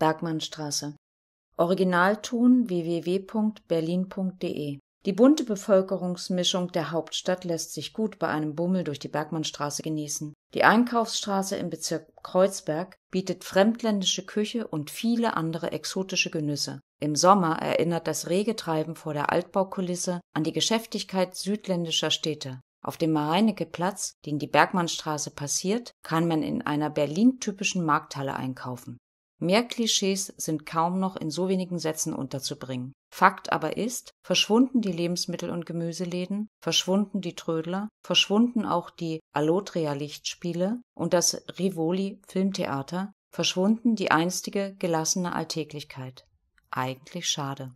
Bergmannstraße. Originalton www.berlin.de Die bunte Bevölkerungsmischung der Hauptstadt lässt sich gut bei einem Bummel durch die Bergmannstraße genießen. Die Einkaufsstraße im Bezirk Kreuzberg bietet fremdländische Küche und viele andere exotische Genüsse. Im Sommer erinnert das rege Treiben vor der Altbaukulisse an die Geschäftigkeit südländischer Städte. Auf dem Marinekeplatz, den die Bergmannstraße passiert, kann man in einer Berlin-typischen Markthalle einkaufen Mehr Klischees sind kaum noch in so wenigen Sätzen unterzubringen. Fakt aber ist, verschwunden die Lebensmittel- und Gemüseläden, verschwunden die Trödler, verschwunden auch die Allotria-Lichtspiele und das Rivoli-Filmtheater, verschwunden die einstige gelassene Alltäglichkeit. Eigentlich schade